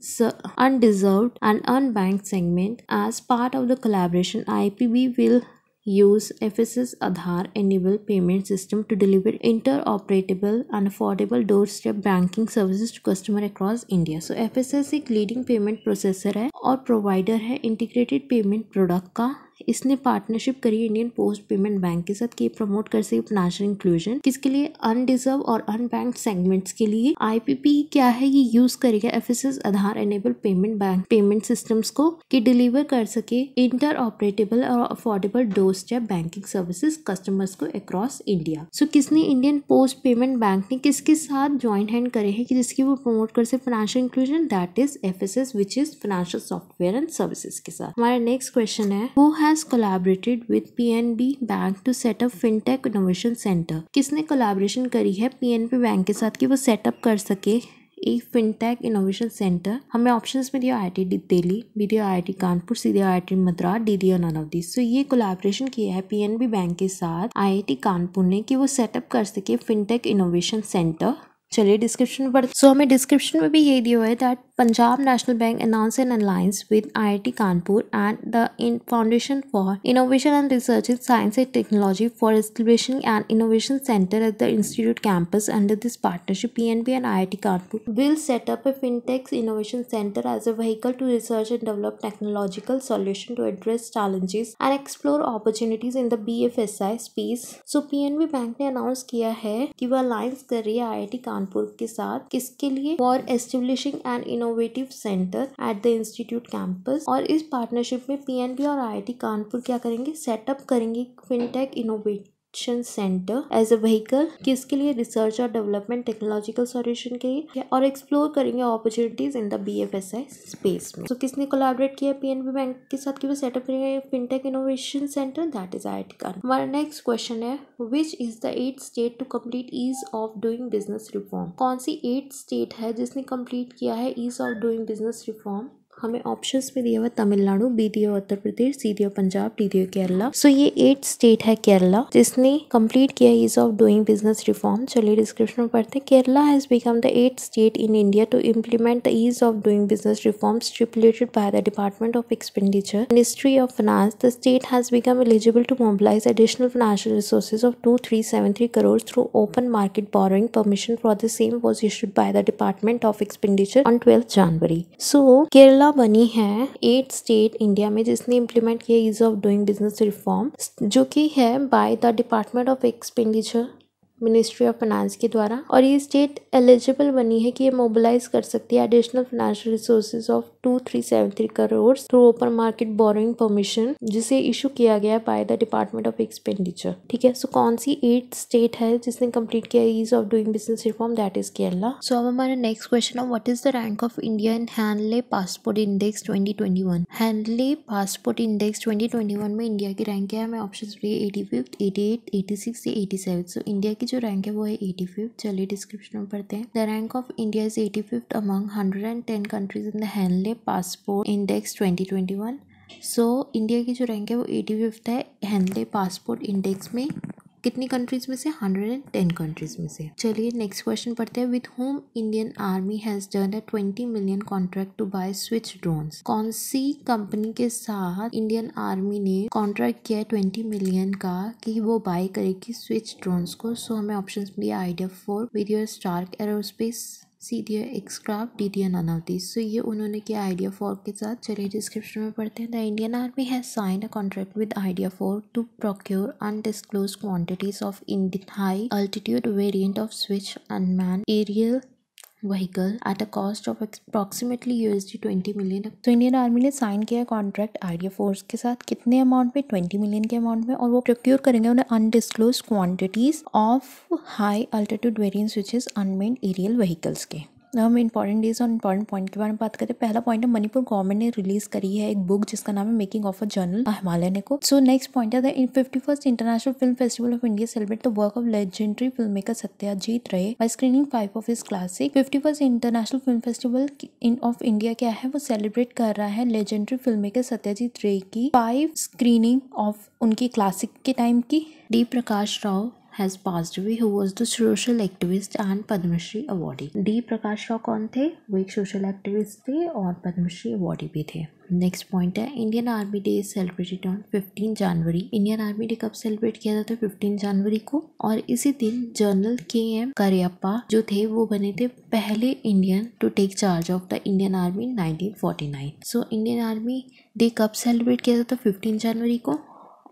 undeserve and unbank segment as part of the of I P B will use FSS Aadhaar enabled payment system to deliver interoperable and affordable doorstep banking services to customer across India. So FSS एक leading payment processor है और provider है integrated payment product का इसने पार्टनरशिप करी इंडियन पोस्ट पेमेंट बैंक के साथ की प्रमोट कर सके फाइनेंशियल इंक्लूजन किसके लिए अनडिजर्व और अनबैंक सेगमेंट्स के लिए आईपीपी क्या है ये यूज करेगा F Aadhaar enable payment bank payment systems को कि डिलीवर कर सके इंटर ऑपरेटेबल और affordable door step banking services customers को अक्रॉस इंडिया सो किसने इंडियन पोस्ट पेमेंट बैंक ने किसके साथ ज्वाइंट हैंड करे है कि जिसकी वो प्रमोट कर सके financial inclusion that is F S S which is financial software and services के साथ हमारा नेक्स्ट क्वेश्चन है वो है has collaborated with PNB Bank to set up FinTech Innovation Center. किसने कोलाब्रेशन करी है PNB बैंक के साथ कि वो सेटअप कर सके एक फिनटेक इनोवेशन सेंटर हमें ऑप्शन में दिया I I T Delhi B दिया आई टी कानपुर सी दिया आई टी मद्रास डी दिया नन ऑफ दिस सो ये कोलाब्रेशन किया है पीएनबी बैंक के साथ आईआईटी कानपुर ने कि वो सेटअप कर सके फिनटेक इनोवेशन सेंटर चलिए डिस्क्रिप्शन पर सो so, हमें डिस्क्रिप्शन में भी यही दिया हुआ है that Punjab National Bank announced an alliance with IIT Kanpur and the Foundation for Innovation and Research in Science and Technology for establishing an innovation center at the institute campus. Under this partnership, PNB and IIT Kanpur will set up a fintech innovation center as a vehicle to research and develop technological solutions to address challenges and explore opportunities in the BFSI space. So PNB bank ने अनाउंस किया है कि वह अलायंस कर रही है आईआईटी कानपुर के साथ किसके लिए for establishing and innovative centre at the institute campus और इस पार्टनरशिप में पीएनबी और आईआईटी कानपुर क्या करेंगे सेटअप करेंगे fintech innovate action centre as a vehicle किसके लिए रिसर्च और डेवलपमेंट टेक्नोलॉजिकल सॉल्यूशन के लिए और एक्सप्लोर करेंगे opportunities in the B F S I space में तो so, किसने कोलाबरेट किया पी एन बी बैंक के साथ की वो सेटअप करेंगे fintech innovation centre that is I T हमारा नेक्स्ट क्वेश्चन है which is the eighth state to complete ease of doing business reform कौन सी एट स्टेट है जिसने कम्प्लीट किया है ease of doing business reform हमें ऑप्शंस में दिया हुआ तमिलनाडु बी दिया उत्तर प्रदेश सी दिया पंजाब डी दिया केरला सो so, ये एट स्टेट है केरला जिसने कंप्लीट किया ease of doing business reform चलिए डिस्क्रिप्शन में पढ़ते हैं Kerala has become the eighth state in India to implement the ease of doing business reform stipulated by the department of expenditure ministry of finance the state has become eligible to mobilise additional financial resources of two crore through open market borrowing permission for the same was issued by the department of expenditure on twelfth January so Kerala पहला बनी है एट स्टेट इंडिया में जिसने इम्प्लीमेंट किया ease of doing business reform जो कि है by the department of expenditure ministry of finance के द्वारा और ये स्टेट एलिजिबल बनी है कि ये मोबिलाइज कर सकती है additional financial resources of two three seven three crore through open market boring permission जिसे इशू किया गया by the department of expenditure ठीक है सो so, कौन सी एट स्टेट है जिसने कम्प्लीट किया ease of doing business reform that is Kerala so अब हमारा नेक्स्ट क्वेश्चन है what is the rank of India in Henley passport index twenty twenty one Henley passport index twenty twenty one में इंडिया की रैंक क्या है मैं option eighty fifth eighty eight eighty six या एटी सेवन सो इंडिया की की जो रैंक है वो है एटी फिफ्थ चलिए डिस्क्रिप्शन में पढ़ते हैं the rank of India is eighty fifth among hundred and ten countries in the Henley passport index twenty twenty one so India की जो रैंक है वो एटी फिफ्थ है हैंडले पासपोर्ट इंडेक्स में कितनी कंट्रीज में से हंड्रेड एंड टेन कंट्रीज में से चलिए नेक्स्ट क्वेश्चन पढ़ते हैं with whom Indian Army has done a 20 million contract to buy Switch drone कौन सी कंपनी के साथ इंडियन आर्मी ने कॉन्ट्रैक्ट किया है ट्वेंटी मिलियन का कि वो बाय करेगी स्विच ड्रोन्स को सो हमें ऑप्शन दिया ideaForge with your Stark Aerospace C dear Excraft D dear none of this so ये उन्होंने किया आइडिया फोर के साथ चलिए डिस्क्रिप्शन में पढ़ते हैं the Indian Army has sign a contract with ideaForge to procure undisclose quantities of Indian high altitude variant of Switch unman aerial vehicle at vehicle at a cost U S D twenty million तो इंडियन आर्मी ने साइन किया कॉन्ट्रैक्ट आइडिया फोर्स के साथ कितने अमाउंट पे ट्वेंटी मिलियन के अमाउंट में और वो प्रोक्योर करेंगे उन्हें undisclose quantities of high altitude variants which is unmanned aerial vehicles के हम इंपॉर्टेंट डेज और इंपॉर्टेंट पॉइंट के बारे में बात करें पहला पॉइंट है मणिपुर गवर्नमेंट ने रिलीज करी है एक बुक जिसका नाम है making of a journal Himalaya ने को सो नेक्स्ट पॉइंट है the fifty first international film festival of India celebrate the work of legendary film maker Satyajit Ray by screening five of his classic fifty first international film festival in of India क्या है वो सेलिब्रेट कर रहा है legendary film maker Satyajit Ray की फाइव स्क्रीनिंग ऑफ उनकी क्लासिक के टाइम की D Prakash Rao has passed away who was the social activist and Padmashri awardee D Prakash Rao कौन थे वो एक सोशल एक्टिविस्ट थे और पद्मश्री अवार्डी भी थे नेक्स्ट पॉइंट है Indian Army day is celebrated on fifteen January Indian Army day कब सेलिब्रेट किया जाता है फिफ्टीन जनवरी को और इसी दिन जनरल के एम करियप्पा जो थे वो बने थे पहले Indian to take charge of the Indian Army nineteen forty nine so Indian Army day कब सेलिब्रेट किया जाता है फिफ्टीन जनवरी को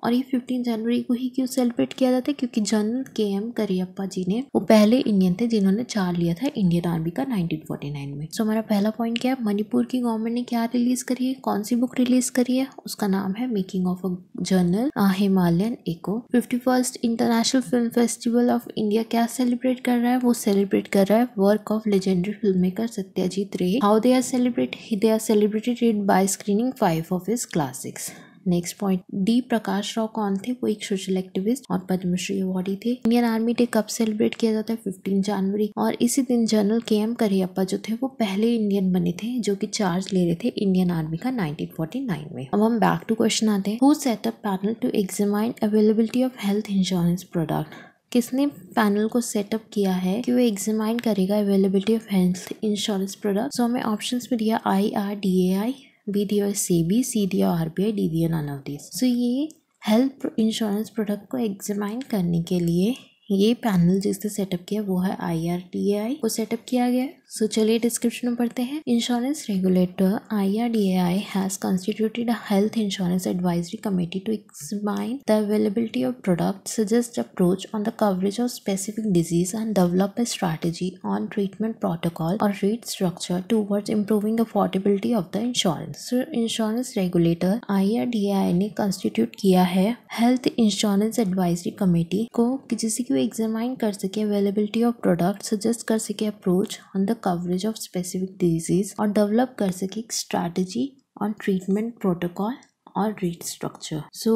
और ये फिफ्टीन जनवरी को ही क्यों सेलिब्रेट किया जाता है क्योंकि जनरल के एम करियप्पा जी ने वो पहले इंडियन थे जिन्होंने चार लिया था इंडियन आर्मी का 1949 में सो so, हमारा पहला पॉइंट क्या है मणिपुर की गवर्नमेंट ने क्या रिलीज करी है कौन सी बुक रिलीज करी है उसका नाम है making of a journal Himalayan echo fifty first international film festival of India क्या सेलिब्रेट कर रहा है वो सेलिब्रेट कर रहा है work of legendary film maker Satyajit Ray how they are celebrate they are celebrated by screening five of his classics next point D Prakash Rao कौन थे वो एक सोशल एक्टिविस्ट और पद्मश्री अवार्डी थे इंडियन आर्मी डे कब सेलिब्रेट किया जाता है फिफ्टीन जनवरी और इसी दिन जनरल के एम करियप्पा जो थे वो पहले इंडियन बने थे जो की चार्ज ले रहे थे इंडियन आर्मी का नाइनटीन में अब हम बैक टू क्वेश्चन आते हैं who set up panel to examine availability of health insurance product किसने पैनल को सेटअप किया है कि वो एग्जामाइन करेगा availability of health insurance product so हमें ऑप्शन में दिया I R D A I B B D C C D R B I D D none of this so ये हेल्थ इंश्योरेंस प्रोडक्ट को एग्जामाइन करने के लिए ये पैनल जिसने सेटअप किया वो है आई आर टी आई को सेटअप किया गया है सो चलिए डिस्क्रिप्शन में पढ़ते हैं insurance regulator I R D A I has constituted health insurance advisory committee to examine the availability of product suggest approach on the coverage of specific disease and develop a strategy on treatment protocol और rate structure toward improving affordability of the insurance insurance regulator I R D A I ने कॉन्स्टिट्यूट किया है हेल्थ इंश्योरेंस एडवाइजरी कमेटी को जिससे कि वो एग्जामाइन कर सके अवेलेबिलिटी ऑफ प्रोडक्ट सजेस्ट कर सके approach on the coverage of specific disease और डेवलप कर सके एक स्ट्रैटेजी ऑन ट्रीटमेंट प्रोटोकॉल और रेट स्ट्रक्चर सो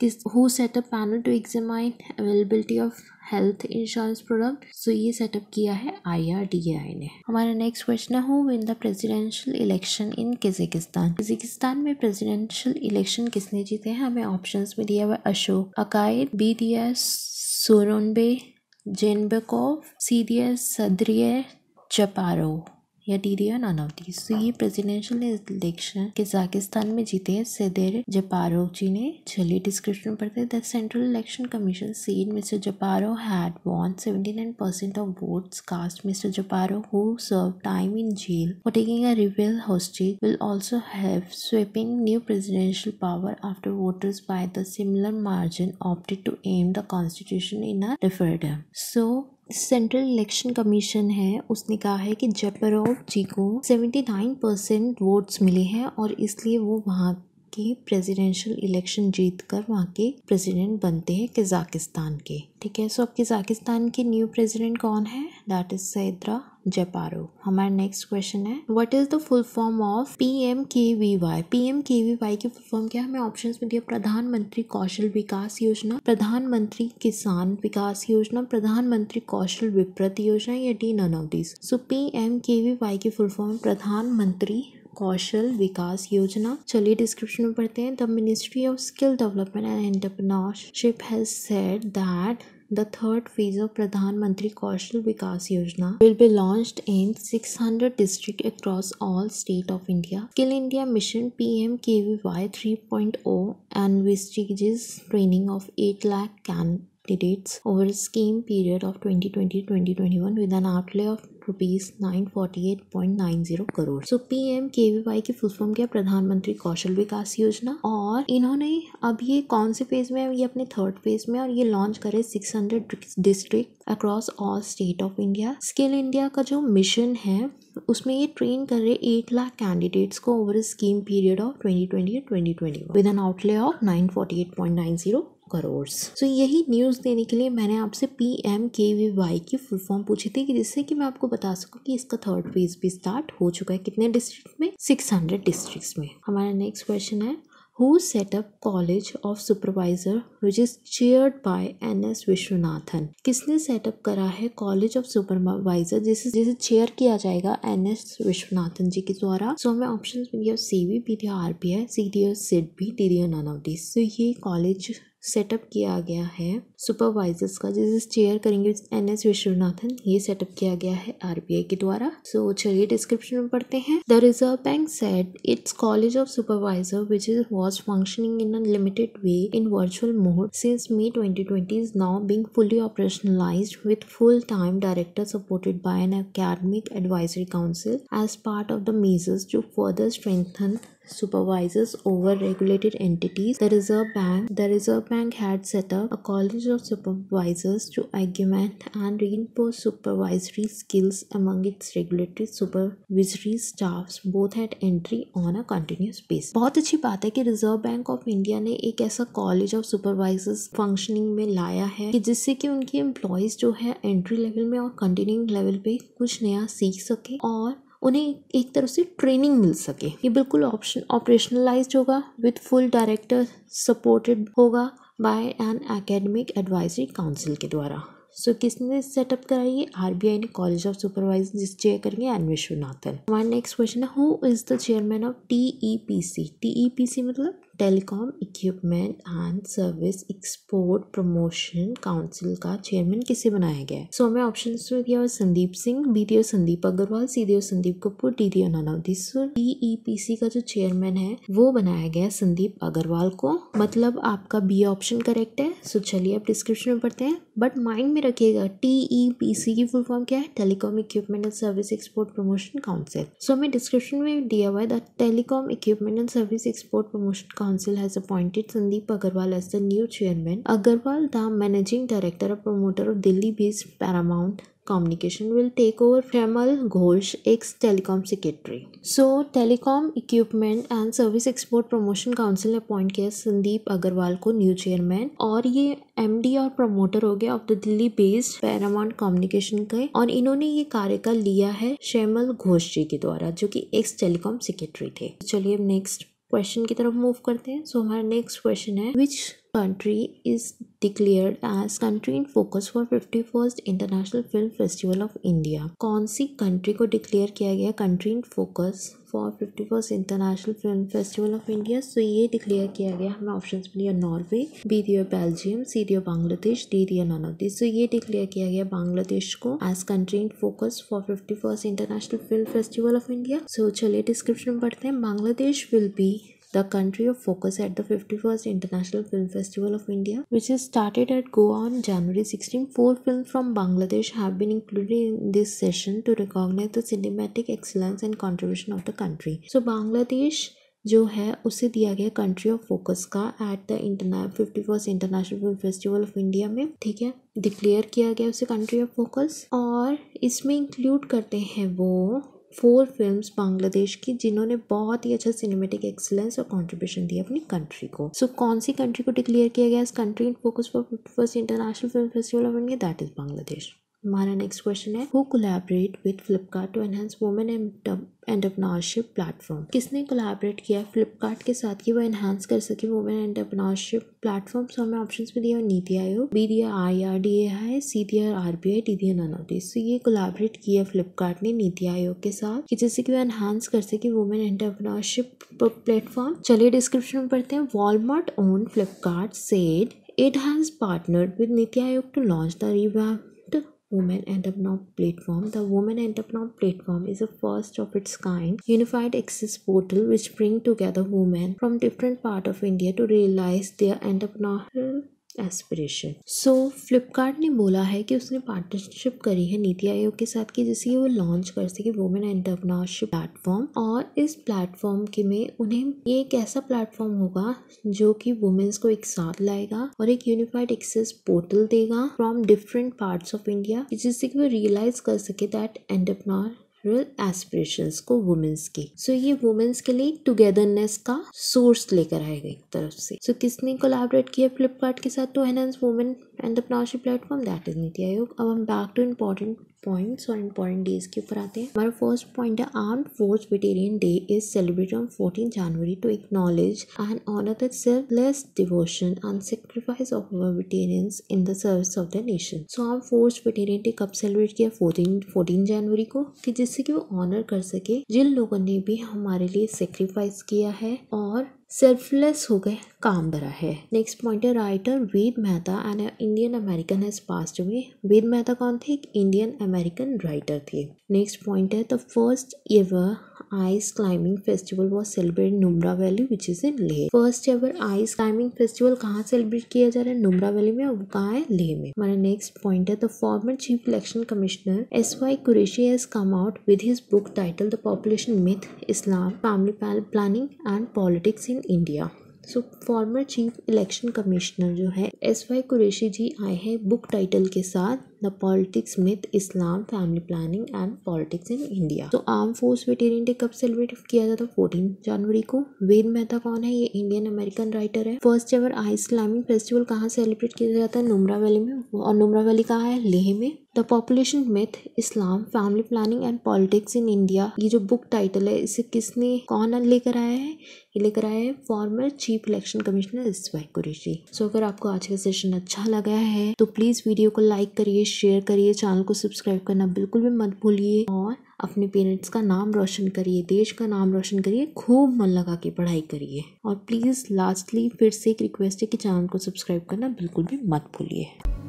किस who set up panel to examine availability of health insurance product so ये सेटअप किया है आई आर डी आई ने हमारा नेक्स्ट क्वेश्चन है who win the presidential election in Kyrgyzstan Kyrgyzstan में प्रेजिडेंशियल इलेक्शन किसने जीते हैं हमें ऑप्शन में दिया हुआ Askar Akayev B D S Sooronbay Jeenbekov C D S Sadyr Japarov या डीरिया नॉन ऑफ दीज तो ये प्रेसिडेंशियल इलेक्शन किजाकिस्तान में जीते हैं सदैर जपारो जी ने चलिए डिस्क्रिप्शन पढ़ते हैं the central election commission seen mister Japarov had won seventy nine percent of votes cast mister Japarov who serve time in jail for taking a rival hostage will also have sweeping new presidential power after voters by the similar margin opted to amend the constitution in a referendum so central election commission है उसने कहा है कि जपरोव जी को 79 परसेंट वोट्स मिले हैं और इसलिए वो वहाँ के प्रेसिडेंशियल इलेक्शन जीत कर वहाँ के प्रेसिडेंट बनते हैं कजाकिस्तान के ठीक है सो अब कजाकिस्तान के न्यू प्रेसिडेंट कौन है दैट इज़ सैद्रा जयपारो हमारा नेक्स्ट क्वेश्चन है what is the full form of P M K V Y P M K V Y की फुल फॉर्म क्या है हमें ऑप्शन में दिया प्रधानमंत्री कौशल विकास योजना प्रधानमंत्री किसान विकास योजना प्रधानमंत्री कौशल विप्रत योजना या D none of this so P M K V Y की फुल फॉर्म प्रधानमंत्री कौशल विकास योजना चलिए डिस्क्रिप्शन में पढ़ते हैं the ministry of skill development and entrepreneurship has said that The third phase of Pradhan Mantri Kaushal Vikas Yojana will be launched in 600 districts across all state of India. Skill India Mission PMKVY 3.0 envisages training of 8 lakh candidates over a scheme period of 2020-2021 with an outlay of rupees nine forty eight point nine zero crore so P M K V Y की फुल फॉर्म क्या प्रधानमंत्री कौशल विकास योजना और इन्होंने अब ये कौन से फेज में है ये अपने थर्ड फेज में और ये लॉन्च करे six hundred district across all state of India skill India का जो मिशन है उसमें ये ट्रेन कर रहे एट लाख कैंडिडेट्स को over scheme period of twenty twenty twenty twenty with an outlay of nine forty eight point nine zero crore so so, यही न्यूज़ देने के लिए मैंने आपसे P M K V Y की फुल फॉर्म पूछी थी कि जिससे कि मैं आपको बता सकूं कि इसका थर्ड फेज भी स्टार्ट हो चुका है कितने डिस्ट्रिक्ट में सिक्स हंड्रेड डिस्ट्रिक्ट में हमारा नेक्स्ट क्वेश्चन है who set up college of supervisor which is is by N S Viswanathan किसने सेटअप करा है कॉलेज ऑफ सुपरवाइजर जिसे जिसे चेयर किया जाएगा एन एस विश्वनाथन जी के द्वारा सो हमें option C V P D R P I C D S SIDBI D D N of this so ये कॉलेज सेटअप किया गया है सुपरवाइजर्स का जिसे चेयर करेंगे एन एस विश्वनाथन ये सेटअप किया गया है आरबीआई के द्वारा सो so, चलिए डिस्क्रिप्शन में पढ़ते हैं the reserve bank set its college of supervisor which is was functioning in a limited way in virtual mode since May twenty twenty is now being fully operationalise with full time director supported by an academic advisory council as part of the measures to further strengthen supervisors over regulated entities. The Reserve Bank The Reserve Bank had set up a college of supervisors to augment and reinforce supervisory skills among its regulatory supervisory staffs both at entry on a continuous basis. बहुत अच्छी बात है कि रिजर्व बैंक ऑफ इंडिया ने एक ऐसा कॉलेज ऑफ सुपरवाइजर्स फंक्शनिंग में लाया है कि जिससे कि उनके एम्प्लॉयज जो है एंट्री लेवल में और कंटिन्यूइंग लेवल पे कुछ नया सीख सके और उन्हें एक तरह से ट्रेनिंग मिल सके ये बिल्कुल ऑप्शन ऑपरेशनलाइज होगा विद फुल डायरेक्टर सपोर्टेड होगा by an academic advisory council के द्वारा सो so, किसने सेटअप कराई है आर बी आई ने कॉलेज ऑफ सुपरवाइजर जिस चेयर करेंगे एन विश्वनाथन हमारा नेक्स्ट क्वेश्चन है who is the chairman of T E P C T E P C मतलब telecom equipment and service export promotion council का चेयरमैन किसे बनाया गया सो हमें ऑप्शन दिया Sandeep Singh B D Sandeep Agarwal C D Sandeep Kapoor D D Nanavati so D का जो चेयरमैन है वो बनाया गया संदीप अग्रवाल को मतलब आपका बी ऑप्शन करेक्ट है सो चलिए आप डिस्क्रिप्शन में पढ़ते हैं बट माइंड में रखिएगा टीईपीसी पी सी की फुल फॉर्म क्या है telecom equipment and service export promotion council so हमें डिस्क्रिप्शन में दिया हुआ है telecom equipment and service export promotion council Council has appointed Sandeep Agarwal as the new chairman. Agarwal, the managing director and promoter of Delhi-based Paramount communication will take over Premal Ghosh, ex-telecom secretary. So, Telecom Equipment and Service Export Promotion Council ने अपॉइंट किया संदीप अग्रवाल को न्यू चेयरमैन और ये एमडी और प्रमोटर हो गए of the Delhi based Paramount communication के और इन्होंने ये कार्यकाल लिया है श्यामल घोष जी के द्वारा जो कि एक्स टेलीकॉम सेक्रेटरी थे चलिए नेक्स्ट क्वेश्चन की तरफ मूव करते हैं सो हमारा नेक्स्ट क्वेश्चन है विच country is declared as country in focus for 51st International Film Festival of India. कौन सी कंट्री को डिक्लेयर किया गया country in focus for fifty first international film festival of India so ये डिक्लेयर किया गया हमें ऑप्शन मिली नॉर्वे बी दियो बेल्जियम सी दियो बांग्लादेश डी दियो नॉन ऑफ दिस सो ये डिक्लेयर किया गया बांग्लादेश को as country in focus for fifty first international film festival of India so चलिए डिस्क्रिप्शन पढ़ते हैं Bangladesh will be the country of focus at the 51st International Film Festival of India, which is started at Goa on January 16. Four films from Bangladesh have been included in this session to recognize the cinematic excellence and contribution of the country. So, Bangladesh जो है उसे दिया गया कंट्री ऑफ फोकस का एट द इंटरना fifty first international film festival of India में ठीक है डिक्लेयर किया गया उसे कंट्री ऑफ फोकस और इसमें इंक्लूड करते हैं वो फोर फिल्म्स बांग्लादेश की जिन्होंने बहुत ही अच्छा सिनेमेटिक एक्सेलेंस और कंट्रीब्यूशन दिया अपनी कंट्री को सो so, कौन सी कंट्री को डिक्लेयर किया गया इस country in focus for first international film festival of India that is Bangladesh हमारा नेक्स्ट क्वेश्चन है who collaborate with Flipkart to enhance women entrepreneurship platform किसने कोलैबोरेट किया फ्लिपकार्ट के साथ कि वो एनहेंस कर सके वुमेन एंटरप्रनरशिप प्लेटफॉर्म सो हमें ऑप्शन में दिया नीति आयोग बी दिया आई आर डी ए है सी दिया आर बी आई डी दिया नन ऑफ दिस ये कोलैबोरेट किया फ्लिपकार्ट ने नीति आयोग के साथ कि जैसे कि वो एनहेंस कर सके वुमेन एंटरप्रनरशिप प्लेटफॉर्म चलिए डिस्क्रिप्शन में पढ़ते हैं Walmart own Flipkart said It has partnered with Niti Aayog to launch the revamp Women Entrepreneur Platform. The Women Entrepreneur Platform is a first of its kind unified access portal which bring together women from different part of India to realize their entrepreneurial aspiration so Flipkart ने बोला है कि उसने पार्टनरशिप करी है नीति आयोग के साथ की जिससे वो लॉन्च कर सके वुमेन एंटरप्रनरशिप प्लेटफॉर्म और इस प्लेटफॉर्म के में उन्हें ये एक ऐसा प्लेटफॉर्म होगा जो कि वुमेन्स को एक साथ लाएगा और एक यूनिफाइड एक्सेस पोर्टल देगा from different parts of India जिससे कि वो रियलाइज कर सके दैट एंटरप्रनर रूरल एस्पिरेशन को वुमेन्स की सो so, ये वुमेन्स के लिए टुगेदरनेस का सोर्स लेकर आएगा एक तरफ से सो so, किसने कोलाबरेट किया फ्लिपकार्ट के साथ to enhance women and platform that is NITI Aayog अब हम बैक टू इम्पोर्टेंट पॉइंट्स और इम्पॉर्टेंट डेज के ऊपर आते हैं हमारा फर्स्ट पॉइंट है arm force veteran day is celebrate on fourteen January to acknowledge and honour the selfless devotion and sacrifice of our veterans in the service of the nation so arm force veteran day कब सेलिब्रेट किया फोर्टीन फोर्टीन जनवरी को कि जिससे कि वो ऑनर कर सके जिन लोगों ने भी हमारे लिए सेक्रीफाइस किया है और सेल्फलेस हो गए काम भरा है नेक्स्ट पॉइंट है writer Ved Mehta and Indian American has past away Ved Mehta कौन थे एक इंडियन अमेरिकन राइटर थे नेक्स्ट पॉइंट है the first ever ice climbing festival was celebrated in Numra Valley, which is in Leh. First ever ice climbing festival कहाँ सेलिब्रेट किया जा रहा है नुमरा वैली में और वो कहाँ है लेह में हमारा नेक्स्ट पॉइंट है the former chief election commissioner S Y Quraishi has come out with his book title the population myth Islam family planning and politics in India so former chief election commissioner जो है एस वाई कुरेशी जी आए हैं बुक टाइटल के साथ the politics myth Islam family planning and politics in India तो आर्म फोर्स वेटेरियन डे कब सेलिब्रेट किया जाता है फोर्टीन जनवरी को वेद मेहता कौन है ये इंडियन अमेरिकन राइटर है first ever ice climbing festival कहाँ सेलिब्रेट किया जाता है नुमरा वैली में और नुमरा वैली कहाँ है लेह में the population myth Islam family planning and politics in India ये जो बुक टाइटल है इसे किसने कौन लेकर आया है ये लेकर आया है former chief election commissioner S Y Quraishi so अगर आपको आज का सेशन अच्छा लगा है तो प्लीज़ वीडियो को लाइक करिए शेयर करिए चैनल को सब्सक्राइब करना बिल्कुल भी मत भूलिए और अपने पेरेंट्स का नाम रोशन करिए देश का नाम रोशन करिए खूब मन लगा के पढ़ाई करिए और प्लीज़ लास्टली फिर से एक रिक्वेस्ट है कि चैनल को सब्सक्राइब करना बिल्कुल भी मत भूलिए